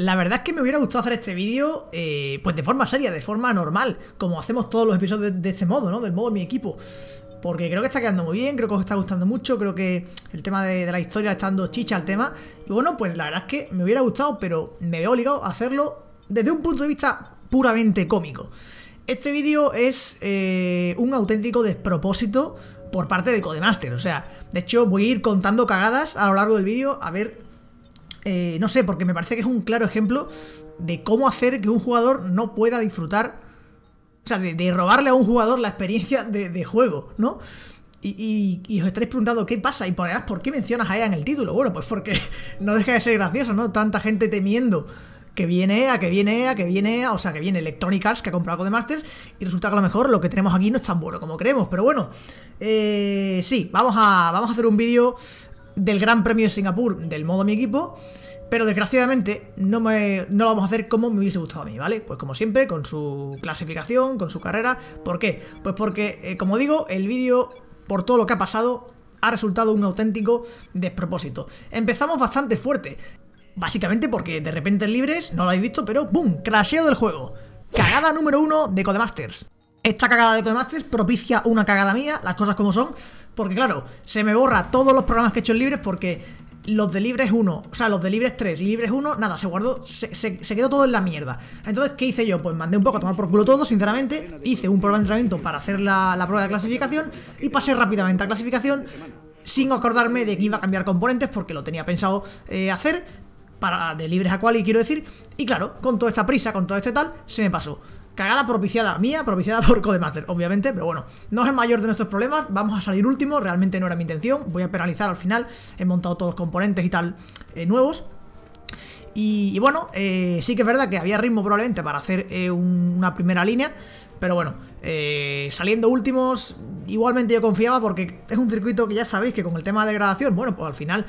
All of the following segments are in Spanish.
La verdad es que me hubiera gustado hacer este vídeo eh, pues de forma seria, de forma normal, como hacemos todos los episodios de, este modo, ¿no? Del modo de mi equipo porque creo que está quedando muy bien, creo que os está gustando mucho, creo que el tema de, la historia está dando chicha al tema. Y bueno, pues la verdad es que me hubiera gustado, pero me veo obligado a hacerlo desde un punto de vista puramente cómico. Este vídeo es eh, un auténtico despropósito por parte de Codemaster, o sea, de hecho voy a ir contando cagadas a lo largo del vídeo a ver eh, no sé, porque me parece que es un claro ejemplo de cómo hacer que un jugador no pueda disfrutar, o sea, de, robarle a un jugador la experiencia de, juego, ¿no? Y, os estaréis preguntando qué pasa y por, además, por qué mencionas a en el título. Bueno, pues porque no deja de ser gracioso, ¿no? Tanta gente temiendo que viene a que viene a que viene o sea, que viene Electronic Arts, que ha comprado Masters y resulta que a lo mejor lo que tenemos aquí no es tan bueno como creemos, pero bueno, eh, sí, vamos a, vamos a hacer un vídeo del Gran Premio de Singapur del modo mi equipo, pero desgraciadamente no, me, no lo vamos a hacer como me hubiese gustado a mí, ¿vale? Pues como siempre, con su clasificación, con su carrera. ¿Por qué? Pues porque, eh, como digo, el vídeo, por todo lo que ha pasado, ha resultado un auténtico despropósito. Empezamos bastante fuerte, básicamente porque de repente en libres, no lo habéis visto, pero ¡boom! Crasheo del juego. Cagada número uno de Codemasters. Esta cagada de Codemasters propicia una cagada mía, las cosas como son, porque claro, se me borra todos los programas que he hecho en libres porque los de libres 1, o sea, los de libres 3 y libres 1, nada, se guardó, se, quedó todo en la mierda. Entonces, ¿qué hice yo? Pues mandé un poco a tomar por culo todo, sinceramente, hice un programa de entrenamiento para hacer la, prueba de clasificación y pasé rápidamente a clasificación sin acordarme de que iba a cambiar componentes porque lo tenía pensado eh, hacer para de libres a cual quiero decir, y claro, con toda esta prisa, con todo este tal, se me pasó. Cagada propiciada mía, propiciada por Codemaster, obviamente, pero bueno, no es el mayor de nuestros problemas, vamos a salir último, realmente no era mi intención, voy a penalizar al final, he montado todos los componentes y tal eh, nuevos, y, bueno, eh, sí que es verdad que había ritmo probablemente para hacer eh, una primera línea, pero bueno, saliendo últimos, igualmente yo confiaba porque es un circuito que ya sabéis que con el tema de degradación, bueno, pues al final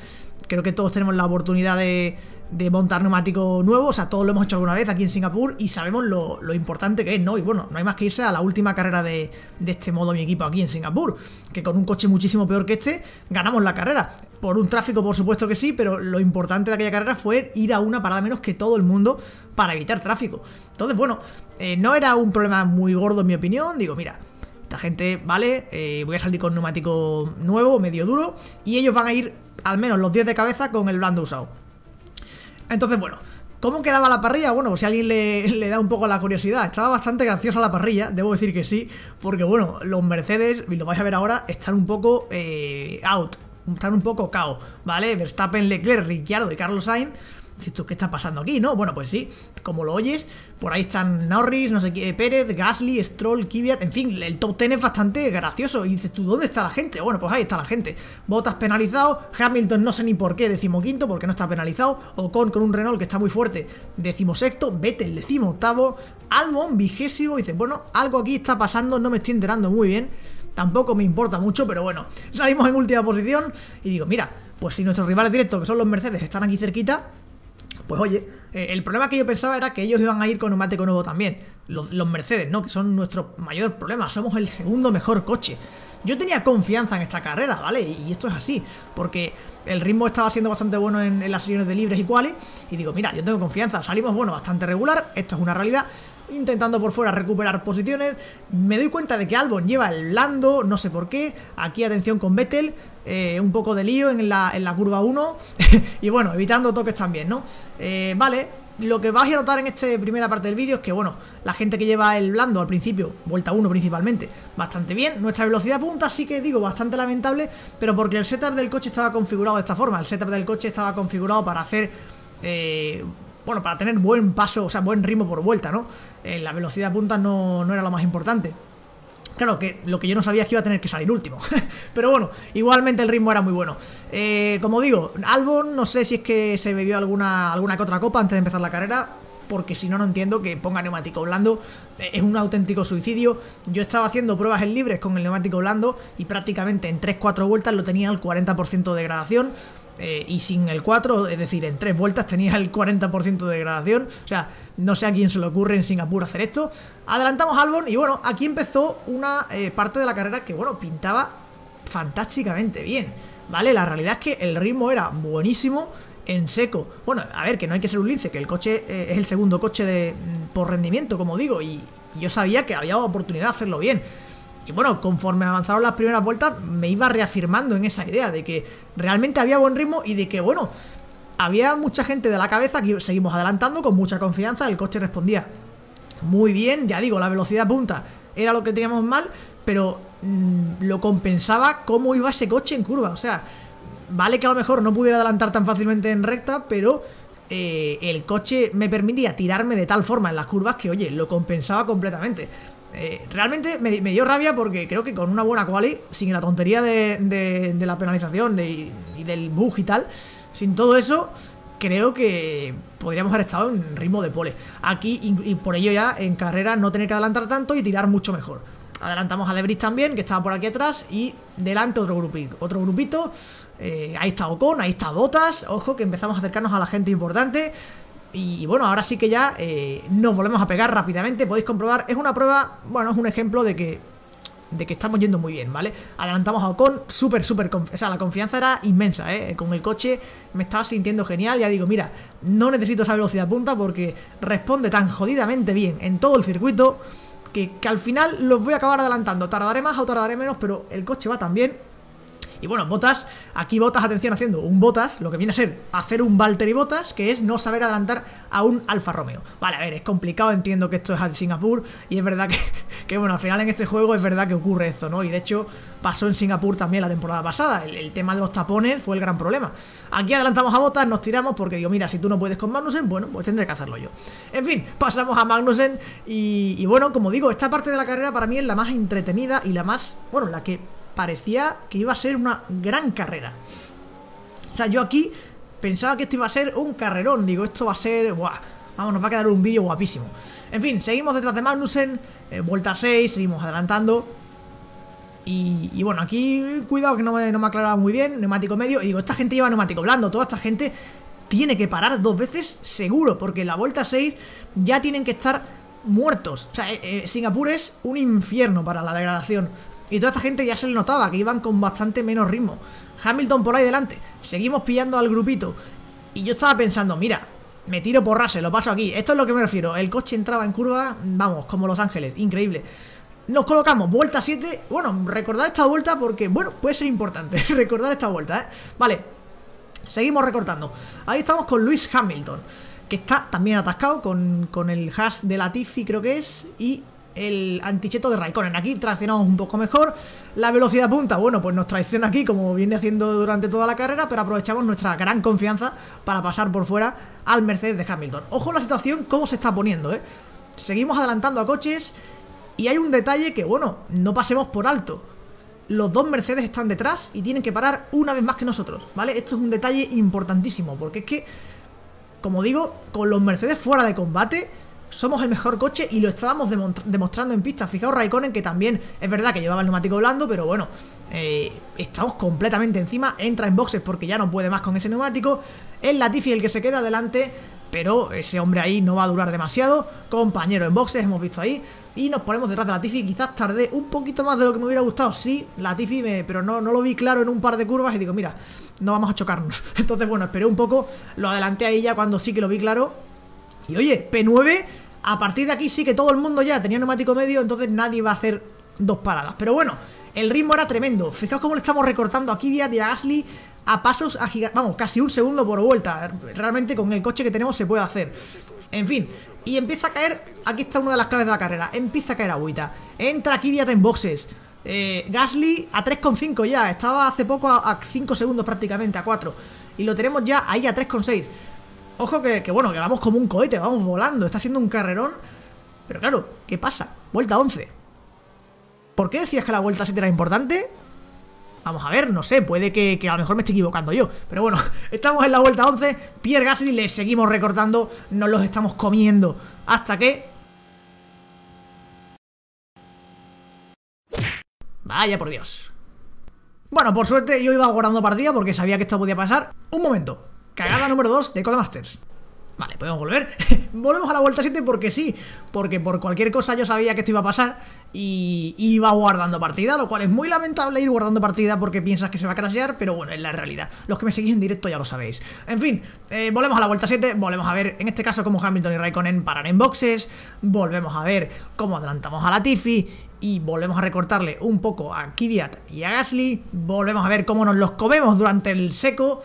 creo que todos tenemos la oportunidad de, de montar neumático nuevo, o sea, todos lo hemos hecho alguna vez aquí en Singapur y sabemos lo, importante que es, ¿no? Y bueno, no hay más que irse a la última carrera de, este modo mi equipo aquí en Singapur, que con un coche muchísimo peor que este, ganamos la carrera. Por un tráfico, por supuesto que sí, pero lo importante de aquella carrera fue ir a una parada menos que todo el mundo para evitar tráfico. Entonces, bueno, eh, no era un problema muy gordo en mi opinión, digo, mira, esta gente, vale, eh, voy a salir con neumático nuevo, medio duro, y ellos van a ir al menos los 10 de cabeza con el blando usado. Entonces, bueno, ¿Cómo quedaba la parrilla? Bueno, pues si a alguien le, da un poco la curiosidad, estaba bastante graciosa la parrilla, debo decir que sí, porque bueno, los Mercedes, y lo vais a ver ahora, están un poco eh, out, están un poco cao, ¿vale? Verstappen, Leclerc, Ricciardo y Carlos Sainz ¿esto qué está pasando aquí? ¿No? Bueno, pues sí, como lo oyes, por ahí están Norris, no sé qué, Pérez, Gasly, Stroll, Kvyat, en fin, el top ten es bastante gracioso. Y dices tú, ¿dónde está la gente? Bueno, pues ahí está la gente. Botas penalizado, Hamilton no sé ni por qué, decimoquinto, porque no está penalizado. Ocon con un Renault que está muy fuerte, decimosexto, Vettel, decimoctavo, Albon, vigésimo, dices, bueno, algo aquí está pasando, no me estoy enterando muy bien tampoco me importa mucho, pero bueno, salimos en última posición y digo, mira, pues si nuestros rivales directos, que son los Mercedes, están aquí cerquita, pues oye, eh, el problema que yo pensaba era que ellos iban a ir con un neumático nuevo también. Los, Mercedes, ¿no? Que son nuestro mayor problema. Somos el segundo mejor coche. Yo tenía confianza en esta carrera, ¿vale? Y, esto es así. Porque el ritmo estaba siendo bastante bueno en, las sesiones de libres y cuales. Y digo, mira, yo tengo confianza. Salimos, bueno, bastante regular. Esto es una realidad intentando por fuera recuperar posiciones. Me doy cuenta de que Albon lleva el Lando, no sé por qué. Aquí atención con Vettel. Eh, un poco de lío en la, en la curva 1 y bueno, evitando toques también, ¿no? Eh, vale, lo que vais a notar en esta primera parte del vídeo es que, bueno, la gente que lleva el blando al principio, vuelta 1 principalmente, bastante bien. Nuestra velocidad punta sí que digo bastante lamentable, pero porque el setup del coche estaba configurado de esta forma. El setup del coche estaba configurado para hacer... Eh, bueno, para tener buen paso, o sea, buen ritmo por vuelta, ¿no? la velocidad punta no, no era lo más importante que lo que yo no sabía es que iba a tener que salir último. Pero bueno, igualmente el ritmo era muy bueno. Eh, como digo, Albon, no sé si es que se bebió alguna, alguna que otra copa antes de empezar la carrera porque si no, no entiendo que ponga neumático blando. Eh, es un auténtico suicidio. Yo estaba haciendo pruebas en libres con el neumático blando y prácticamente en 3-4 vueltas lo tenía al 40% de degradación. Eh, y sin el 4, es decir, en 3 vueltas tenía el 40% de degradación. O sea, no sé a quién se le ocurre en Singapur hacer esto. Adelantamos Albon y bueno, aquí empezó una eh, parte de la carrera que, bueno, pintaba fantásticamente bien. ¿Vale? La realidad es que el ritmo era buenísimo en seco. Bueno, a ver, que no hay que ser un lince, que el coche eh, es el segundo coche de, mm, por rendimiento, como digo, y yo sabía que había oportunidad de hacerlo bien. Y bueno, conforme avanzaron las primeras vueltas, me iba reafirmando en esa idea de que realmente había buen ritmo y de que, bueno, había mucha gente de la cabeza que seguimos adelantando con mucha confianza, el coche respondía muy bien, ya digo, la velocidad punta era lo que teníamos mal, pero mm, lo compensaba cómo iba ese coche en curva, o sea, vale que a lo mejor no pudiera adelantar tan fácilmente en recta, pero eh, el coche me permitía tirarme de tal forma en las curvas que, oye, lo compensaba completamente. Eh, realmente me, dio rabia porque creo que con una buena quali, sin la tontería de, la penalización y del bug y tal, sin todo eso, creo que podríamos haber estado en ritmo de pole. Aquí, y, por ello ya, en carrera no tener que adelantar tanto y tirar mucho mejor. Adelantamos a Debris también, que estaba por aquí atrás, y delante otro grupito. Otro grupito eh, ahí está Ocon, ahí está Botas. Ojo que empezamos a acercarnos a la gente importante. Y bueno, ahora sí que ya eh, nos volvemos a pegar rápidamente, podéis comprobar, es una prueba, bueno, es un ejemplo de que de que estamos yendo muy bien, ¿vale? Adelantamos a Ocon, súper, súper, o sea, la confianza era inmensa, ¿eh? Con el coche me estaba sintiendo genial, ya digo, mira, no necesito esa velocidad punta porque responde tan jodidamente bien en todo el circuito que al final los voy a acabar adelantando, tardaré más o tardaré menos, pero el coche va tan bien y bueno, Botas, aquí Botas, atención, haciendo un Botas, lo que viene a ser hacer un Valtteri Botas, que es no saber adelantar a un Alfa Romeo. Vale, a ver, es complicado, entiendo que esto es al Singapur, y es verdad que, bueno, al final en este juego es verdad que ocurre esto, ¿no? Y de hecho, pasó en Singapur también la temporada pasada. El, tema de los tapones fue el gran problema. Aquí adelantamos a Botas, nos tiramos porque digo, mira, si tú no puedes con Magnussen, bueno, pues tendré que hacerlo yo. En fin, pasamos a Magnussen y bueno, como digo, esta parte de la carrera para mí es la más entretenida y la más, bueno, la que parecía que iba a ser una gran carrera. O sea, yo aquí pensaba que esto iba a ser un carrerón. Digo, esto va a ser... ¡Buah! Vamos, nos va a quedar un vídeo guapísimo. En fin, seguimos detrás de Magnussen. Eh, vuelta 6, seguimos adelantando. Y, bueno, aquí cuidado que no me, no me aclaraba muy bien. Neumático medio. Y digo, esta gente lleva neumático blando. Toda esta gente tiene que parar dos veces seguro. Porque en la vuelta 6 ya tienen que estar muertos. O sea, eh, eh, Singapur es un infierno para la degradación. Y toda esta gente ya se le notaba que iban con bastante menos ritmo. Hamilton por ahí delante. Seguimos pillando al grupito. Y yo estaba pensando, mira, me tiro por rase, lo paso aquí. Esto es lo que me refiero. El coche entraba en curva, vamos, como Los Ángeles. Increíble. Nos colocamos, vuelta 7. Bueno, recordar esta vuelta porque, bueno, puede ser importante. recordar esta vuelta, ¿eh? Vale. Seguimos recortando. Ahí estamos con Luis Hamilton que está también atascado con, el hash de Latifi, creo que es, y el anticheto de Raikkonen. Aquí traicionamos un poco mejor. La velocidad punta, bueno, pues nos traiciona aquí como viene haciendo durante toda la carrera, pero aprovechamos nuestra gran confianza para pasar por fuera al Mercedes de Hamilton. Ojo la situación, cómo se está poniendo, ¿eh? Seguimos adelantando a coches y hay un detalle que, bueno, no pasemos por alto. Los dos Mercedes están detrás y tienen que parar una vez más que nosotros, ¿vale? Esto es un detalle importantísimo, porque es que, como digo, con los Mercedes fuera de combate somos el mejor coche y lo estábamos demostrando en pista. Fijaos Raikkonen, que también es verdad que llevaba el neumático blando, pero bueno, eh, estamos completamente encima. Entra en boxes porque ya no puede más con ese neumático. Es Latifi el que se queda adelante, pero ese hombre ahí no va a durar demasiado. Compañero en boxes, hemos visto ahí. Y nos ponemos detrás de Latifi, quizás tardé un poquito más de lo que me hubiera gustado, sí, Latifi, me, pero no, no lo vi claro en un par de curvas y digo, mira, no vamos a chocarnos. Entonces, bueno, esperé un poco, lo adelanté ahí ya cuando sí que lo vi claro. Y oye, P9, a partir de aquí sí que todo el mundo ya tenía neumático medio, entonces nadie va a hacer dos paradas. Pero bueno, el ritmo era tremendo. Fijaos cómo le estamos recortando aquí y a Gasly a pasos a Vamos, casi un segundo por vuelta. Realmente con el coche que tenemos se puede hacer. En fin, y empieza a caer... Aquí está una de las claves de la carrera. Empieza a caer agüita. Entra Kvyat en boxes. Eh, Gasly a 3,5 ya. Estaba hace poco a 5 segundos prácticamente, a 4. Y lo tenemos ya ahí a 3,6. Ojo que, bueno, que vamos como un cohete, vamos volando, está haciendo un carrerón. Pero claro, ¿qué pasa? Vuelta 11. ¿Por qué decías que la vuelta 7 era importante? Vamos a ver, no sé, puede que, a lo mejor me esté equivocando yo. Pero bueno, estamos en la vuelta 11, Pierre y le seguimos recortando, nos los estamos comiendo. Hasta que... Vaya por Dios. Bueno, por suerte yo iba guardando partida porque sabía que esto podía pasar. Un momento, Cagada número 2 de Codemasters. Vale, podemos volver. Volvemos a la vuelta 7 porque sí, porque por cualquier cosa yo sabía que esto iba a pasar y iba guardando partida, lo cual es muy lamentable ir guardando partida porque piensas que se va a crashear, pero bueno, es la realidad. Los que me seguís en directo ya lo sabéis. En fin, eh, volvemos a la vuelta 7, volvemos a ver en este caso cómo Hamilton y Raikkonen paran en boxes, volvemos a ver cómo adelantamos a la Tiffy y volvemos a recortarle un poco a Kvyat y a Gasly, volvemos a ver cómo nos los comemos durante el seco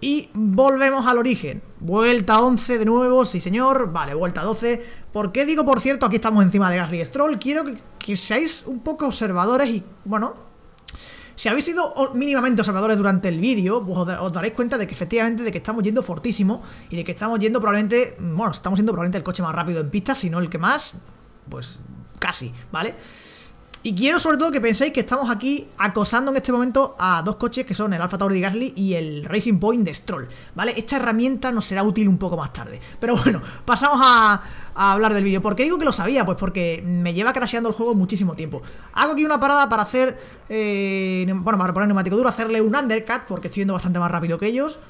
y volvemos al origen. Vuelta 11 de nuevo, sí señor. Vale, vuelta 12. Porque digo, por cierto, aquí estamos encima de Gasly Stroll? Quiero que, seáis un poco observadores y, bueno, si habéis sido mínimamente observadores durante el vídeo, pues os, daréis cuenta de que efectivamente de que estamos yendo fortísimo y de que estamos yendo probablemente, bueno, estamos yendo probablemente el coche más rápido en pista, si no el que más, pues casi, ¿vale? vale y quiero sobre todo que penséis que estamos aquí acosando en este momento a dos coches que son el Alfa Tower de Gasly y el Racing Point de Stroll, ¿vale? Esta herramienta nos será útil un poco más tarde. Pero bueno, pasamos a, hablar del vídeo. ¿Por qué digo que lo sabía? Pues porque me lleva crasheando el juego muchísimo tiempo. Hago aquí una parada para hacer, eh, bueno, para poner neumático duro, hacerle un undercut porque estoy yendo bastante más rápido que ellos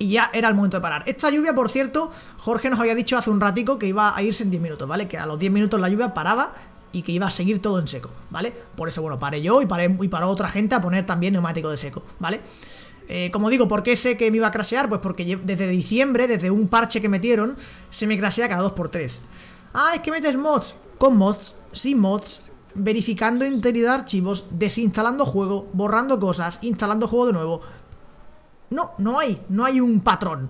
y ya era el momento de parar. Esta lluvia, por cierto, Jorge nos había dicho hace un ratico que iba a irse en 10 minutos, ¿vale? Que a los 10 minutos la lluvia paraba y que iba a seguir todo en seco, ¿vale? Por eso, bueno, paré yo y, paré, y paró otra gente a poner también neumático de seco, ¿vale? Eh, como digo, ¿por qué sé que me iba a crasear? Pues porque desde diciembre, desde un parche que metieron, se me crasea cada 2x3. Ah, es que metes mods. Con mods, sin mods, verificando integridad de archivos, desinstalando juego, borrando cosas, instalando juego de nuevo. No, no hay, no hay un patrón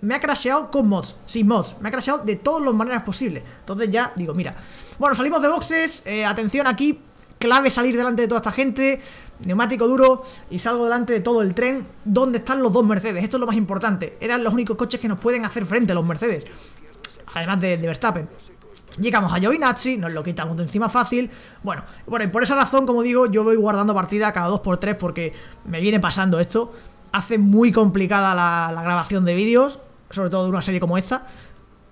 me ha crasheado con mods, sin mods, me ha crasheado de todas las maneras posibles. Entonces ya digo, mira. Bueno, salimos de boxes, eh, atención aquí, clave salir delante de toda esta gente, neumático duro y salgo delante de todo el tren. ¿Dónde están los dos Mercedes? Esto es lo más importante. Eran los únicos coches que nos pueden hacer frente, los Mercedes. Además de, de Verstappen. Llegamos a Giovinazzi, nos lo quitamos de encima fácil. Bueno, bueno, y por esa razón, como digo, yo voy guardando partida cada 2x3 porque me viene pasando esto. Hace muy complicada la, la grabación de vídeos sobre todo de una serie como esta.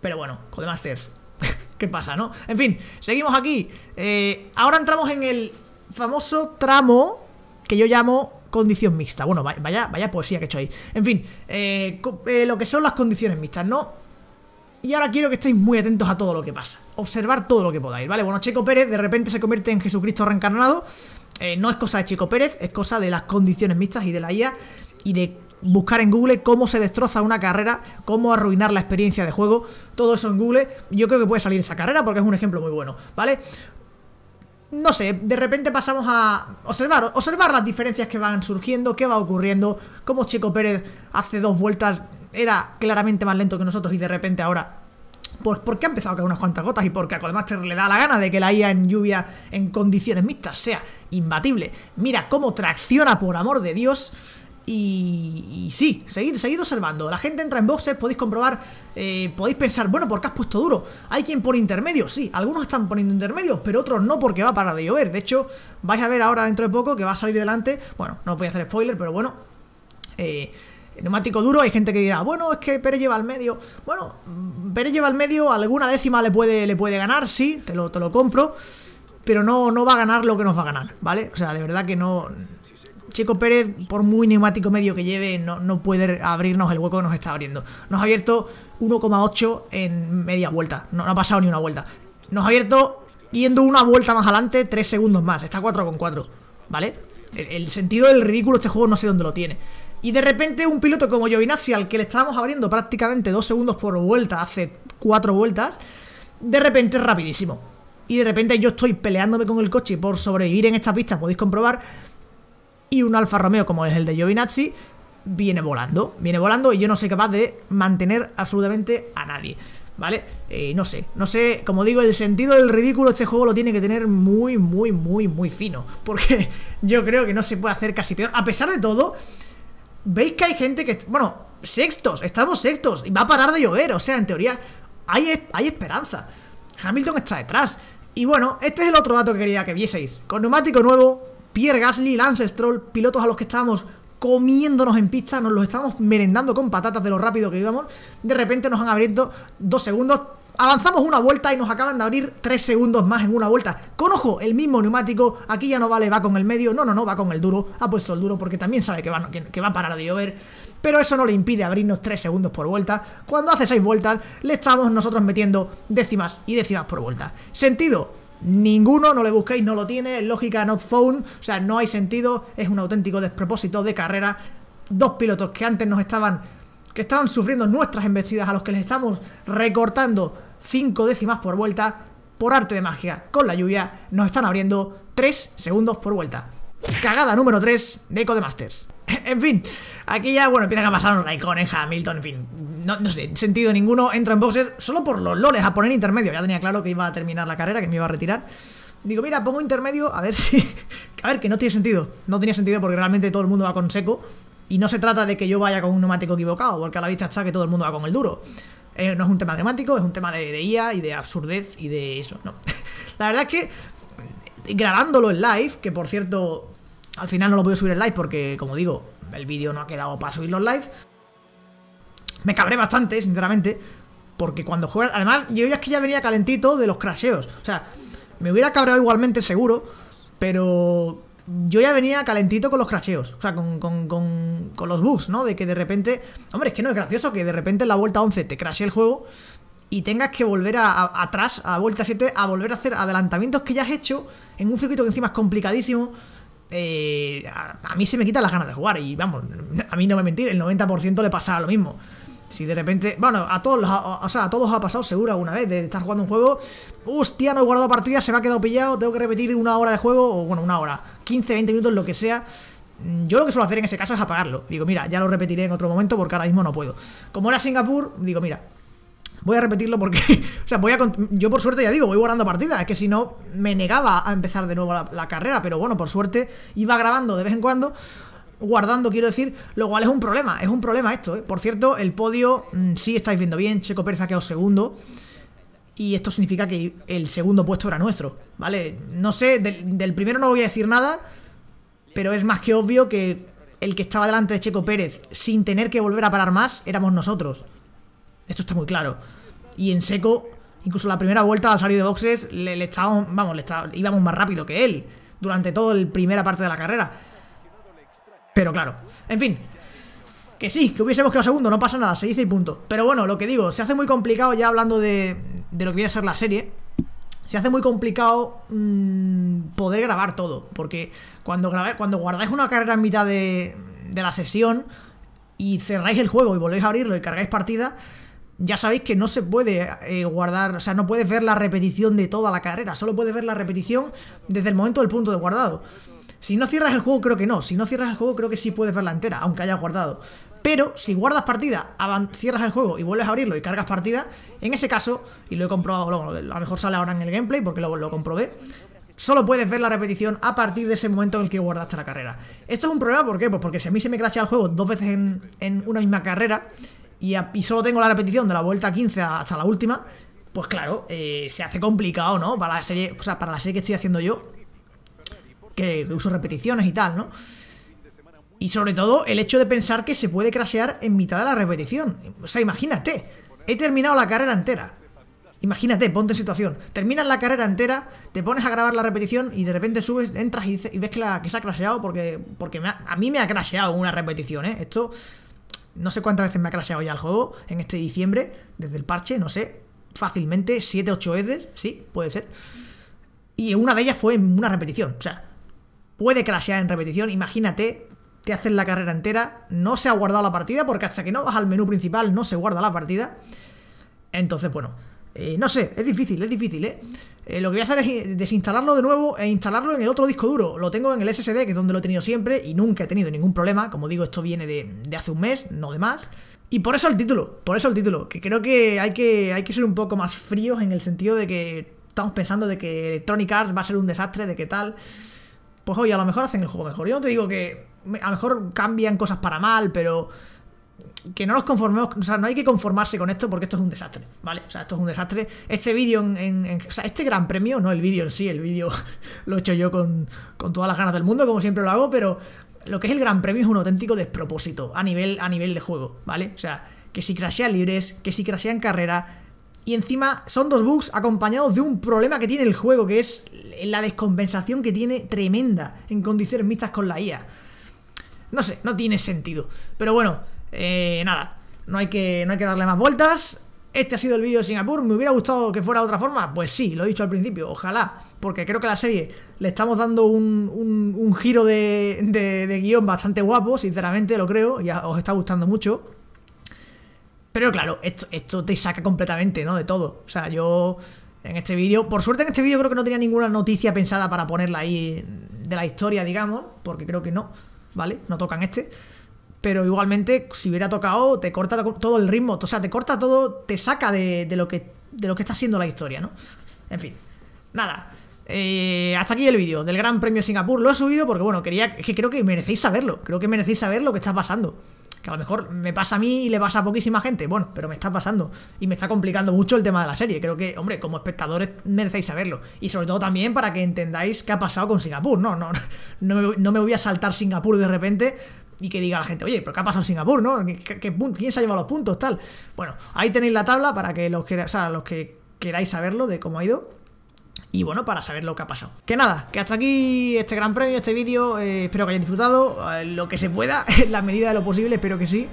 Pero bueno, Codemasters, ¿qué pasa, no? En fin, seguimos aquí. Eh, ahora entramos en el famoso tramo que yo llamo condición mixta. Bueno, vaya, poesía que he hecho ahí. En fin, eh, eh, lo que son las condiciones mixtas, ¿no? Y ahora quiero que estéis muy atentos a todo lo que pasa. Observar todo lo que podáis, ¿vale? Bueno, Checo Pérez de repente se convierte en Jesucristo reencarnado. no es cosa de Checo Pérez, es cosa de las condiciones mixtas y de la IA y de buscar en Google cómo se destroza una carrera, cómo arruinar la experiencia de juego, todo eso en Google, yo creo que puede salir esa carrera porque es un ejemplo muy bueno, ¿vale? no sé, de repente pasamos a observar, observar las diferencias que van surgiendo, qué va ocurriendo, cómo Chico Pérez hace dos vueltas era claramente más lento que nosotros y de repente ahora... Pues porque ha empezado a caer unas cuantas gotas y porque a se le da la gana de que la IA en lluvia en condiciones mixtas sea imbatible. Mira cómo tracciona, por amor de Dios. Y, y, sí, seguid, observando. La gente entra en boxes, podéis comprobar, eh, podéis pensar, bueno, ¿por qué has puesto duro? Hay quien pone intermedio, sí, algunos están poniendo intermedio, pero otros no porque va a parar de llover. De hecho, vais a ver ahora dentro de poco que va a salir delante. Bueno, no os voy a hacer spoiler, pero bueno. Eh, neumático duro, hay gente que dirá, bueno, es que Pérez lleva al medio. Bueno, mm, Pérez lleva al medio, alguna décima le puede, le puede ganar, sí, te lo, lo compro pero no, no va a ganar lo que nos va a ganar, ¿vale? O sea, de verdad que no, Checo Pérez, por muy neumático medio que lleve, no, puede abrirnos el hueco que nos está abriendo. Nos ha abierto 1,8 en media vuelta. No, ha pasado ni una vuelta. Nos ha abierto yendo una vuelta más adelante, 3 segundos más. Está 4,4. ¿Vale? El, sentido del ridículo este juego no sé dónde lo tiene. Y de repente un piloto como Giovinazzi, al que le estábamos abriendo prácticamente 2 segundos por vuelta hace 4 vueltas, de repente es rapidísimo y de repente yo estoy peleándome con el coche por sobrevivir en esta pista, podéis comprobar, y un Alfa Romeo como es el de Giovinazzi viene volando, viene volando y yo no soy capaz de mantener absolutamente a nadie. ¿Vale? Eh, no sé, no sé, como digo, el sentido del ridículo este juego lo tiene que tener muy, muy, muy, muy fino. Porque yo creo que no se puede hacer casi peor. A pesar de todo, veis que hay gente que... Bueno, sextos, estamos sextos y va a parar de llover. O sea, en teoría hay, hay esperanza. Hamilton está detrás. Y bueno, este es el otro dato que quería que vieseis. Con neumático nuevo, Pierre Gasly, Lance Stroll, pilotos a los que estábamos comiéndonos en pista, nos los estábamos merendando con patatas de lo rápido que íbamos. De repente nos han abierto dos segundos. Avanzamos una vuelta y nos acaban de abrir tres segundos más en una vuelta. Con ojo, el mismo neumático, aquí ya no vale, va con el medio. No, no, no, va con el duro. Ha puesto el duro porque también sabe que va, que va a parar de llover pero eso no le impide abrirnos tres segundos por vuelta. Cuando hace seis vueltas, le estamos nosotros metiendo décimas y décimas por vuelta. Sentido, ninguno, no le busquéis, no lo tiene, lógica not phone o sea, no hay sentido, es un auténtico despropósito de carrera. Dos pilotos que antes nos estaban, que estaban sufriendo nuestras embestidas, a los que les estamos recortando 5 décimas por vuelta, por arte de magia, con la lluvia, nos están abriendo 3 segundos por vuelta. Cagada número 3 de masters en fin, aquí ya, bueno, empiezan a pasar los Raikkonen, Hamilton, en fin. No, no sé, sentido ninguno. Entra en boxes solo por los loles a poner intermedio. Ya tenía claro que iba a terminar la carrera, que me iba a retirar. Digo, mira, pongo intermedio, a ver si... A ver, que no tiene sentido. No tenía sentido porque realmente todo el mundo va con seco. Y no se trata de que yo vaya con un neumático equivocado, porque a la vista está que todo el mundo va con el duro. Eh, no es un tema neumático, es un tema de, de IA y de absurdez y de eso, no. la verdad es que eh, grabándolo en live, que por cierto al final no lo pude subir en live porque, como digo, el vídeo no ha quedado para subirlo en live. Me cabré bastante, sinceramente, porque cuando juegas... Además, yo ya es que ya venía calentito de los crasheos. O sea, me hubiera cabreado igualmente, seguro, pero yo ya venía calentito con los crasheos, o sea, con, los bugs, ¿no? De que de repente, hombre, es que no es gracioso que de repente en la vuelta 11 te crashe el juego y tengas que volver atrás, a vuelta 7, a volver a hacer adelantamientos que ya has hecho en un circuito que encima es complicadísimo. Eh, a, mí se me quitan las ganas de jugar. Y vamos, a mí no me mentir, el 90% le pasa lo mismo. Si de repente, bueno, a todos, o sea, a todos ha pasado seguro alguna vez de estar jugando un juego, hostia, no he guardado partida, se me ha quedado pillado, tengo que repetir una hora de juego, o bueno, una hora, 15, 20 minutos, lo que sea. Mm, yo lo que suelo hacer en ese caso es apagarlo. Digo, mira, ya lo repetiré en otro momento porque ahora mismo no puedo. Como era Singapur, digo, mira, Voy a repetirlo porque, o sea, voy a, yo por suerte ya digo, voy guardando partidas, es que si no me negaba a empezar de nuevo la, carrera, pero bueno, por suerte iba grabando de vez en cuando, guardando, quiero decir, lo cual es un problema, es un problema esto, ¿eh? Por cierto, el podio, mm, sí estáis viendo bien, Checo Pérez ha quedado segundo, y esto significa que el segundo puesto era nuestro, ¿vale? No sé, del, del primero no voy a decir nada, pero es más que obvio que el que estaba delante de Checo Pérez sin tener que volver a parar más éramos nosotros. Esto está muy claro. Y en seco, incluso la primera vuelta al salir de boxes, le, estábamos, vamos, le estábamos íbamos más rápido que él durante toda la primera parte de la carrera. Pero claro, en fin, que sí, que hubiésemos quedado segundo, no pasa nada, se dice y punto. Pero bueno, lo que digo, se hace muy complicado ya hablando de, lo que viene a ser la serie. Se hace muy complicado mm, poder grabar todo, porque cuando, grabáis, cuando guardáis una carrera en mitad de, de la sesión y cerráis el juego y volvéis a abrirlo y cargáis partida, ya sabéis que no se puede eh, guardar, o sea, no puedes ver la repetición de toda la carrera, solo puedes ver la repetición desde el momento del punto de guardado. Si no cierras el juego, creo que no. Si no cierras el juego, creo que sí puedes verla entera, aunque hayas guardado. Pero si guardas partida, cierras el juego y vuelves a abrirlo y cargas partida, en ese caso, y lo he comprobado, luego, a lo mejor sale ahora en el gameplay porque lo, lo comprobé, solo puedes ver la repetición a partir de ese momento en el que guardaste la carrera. Esto es un problema, ¿por qué? Pues porque si a mí se me crashea el juego dos veces en una misma carrera, y, solo tengo la repetición de la vuelta 15 hasta la última, pues claro, eh, se hace complicado, ¿no? Para la serie, o sea, para la serie que estoy haciendo yo, que, uso repeticiones y tal, ¿no? Y sobre todo el hecho de pensar que se puede crashear en mitad de la repetición. O sea, imagínate, he terminado la carrera entera. Imagínate, ponte en situación. Terminas la carrera entera, te pones a grabar la repetición y de repente subes, entras y, ves que, se ha crasheado porque, porque a mí me ha crasheado una repetición, ¿eh? Esto no sé cuántas veces me ha crasheado ya el juego en este diciembre, desde el parche, no sé, fácilmente 7, 8 veces, sí, puede ser. Y una de ellas fue en una repetición, o sea, puede crashear en repetición, imagínate, te haces la carrera entera, no se ha guardado la partida, porque hasta que no vas al menú principal no se guarda la partida. Entonces, bueno, eh, no sé, es difícil, es difícil, ¿eh? Eh, lo que voy a hacer es eh, desinstalarlo de nuevo e instalarlo en el otro disco duro. Lo tengo en el SSD, que es donde lo he tenido siempre y nunca he tenido ningún problema. Como digo, esto viene de, hace un mes, no de más. Y por eso el título, por eso el título, que creo que hay que, hay que ser un poco más fríos en el sentido de que estamos pensando de que Electronic Arts va a ser un desastre, de qué tal. Pues oye, a lo mejor hacen el juego mejor. Yo no te digo que a lo mejor cambian cosas para mal, pero que no nos conformemos, o sea, no hay que conformarse con esto porque esto es un desastre, ¿vale? O sea, esto es un desastre. Este vídeo en, O sea, este gran premio, no el vídeo en sí, el vídeo lo he hecho yo con, con todas las ganas del mundo, como siempre lo hago, pero lo que es el gran premio es un auténtico despropósito a nivel, a nivel de juego, ¿vale? O sea, que si crashean libres, que si en carrera, y encima son dos bugs acompañados de un problema que tiene el juego, que es la descompensación que tiene tremenda en condiciones mixtas con la IA. E no sé, no tiene sentido. Pero bueno, eh, nada, no hay, que, no hay que darle más vueltas. Este ha sido el vídeo de Singapur. ¿Me hubiera gustado que fuera de otra forma? Pues sí, lo he dicho al principio, ojalá. Porque creo que a la serie le estamos dando un, giro de, de, guión bastante guapo, sinceramente, lo creo. Y os está gustando mucho. Pero claro, esto, esto te saca completamente, ¿no? De todo. O sea, yo en este vídeo. Por suerte en este vídeo creo que no tenía ninguna noticia pensada para ponerla ahí de la historia, digamos, porque creo que no, ¿vale? No tocan este pero igualmente si hubiera tocado te corta todo el ritmo, o sea, te corta todo, te saca de, lo, que, de lo que está siendo la historia, ¿no? En fin, nada. Eh, hasta aquí el vídeo del Gran Premio Singapur. Lo he subido porque, bueno, quería. Es que creo que merecéis saberlo. Creo que merecéis saber lo que está pasando. Que a lo mejor me pasa a mí y le pasa a poquísima gente. Bueno, pero me está pasando. Y me está complicando mucho el tema de la serie. Creo que, hombre, como espectadores merecéis saberlo. Y sobre todo también para que entendáis qué ha pasado con Singapur. No, no, no no me voy a saltar Singapur de repente y que diga la gente, oye, ¿pero qué ha pasado en Singapur, no? ¿Qué, quién se ha llevado los puntos, tal? Bueno, ahí tenéis la tabla para que los que, queráis saberlo de cómo ha ido y bueno, para saber lo que ha pasado. Que nada, que hasta aquí este gran premio, este vídeo, eh, espero que hayáis disfrutado, eh, lo que se pueda, en la medida de lo posible, espero que sí.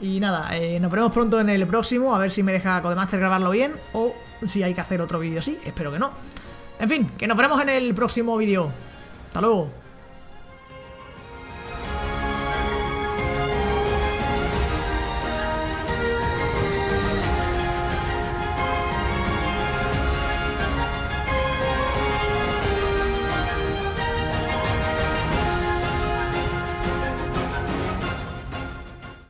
Y nada, eh, nos veremos pronto en el próximo, a ver si me deja Codemaster grabarlo bien o si hay que hacer otro vídeo así, espero que no. En fin, que nos veremos en el próximo vídeo. Hasta luego.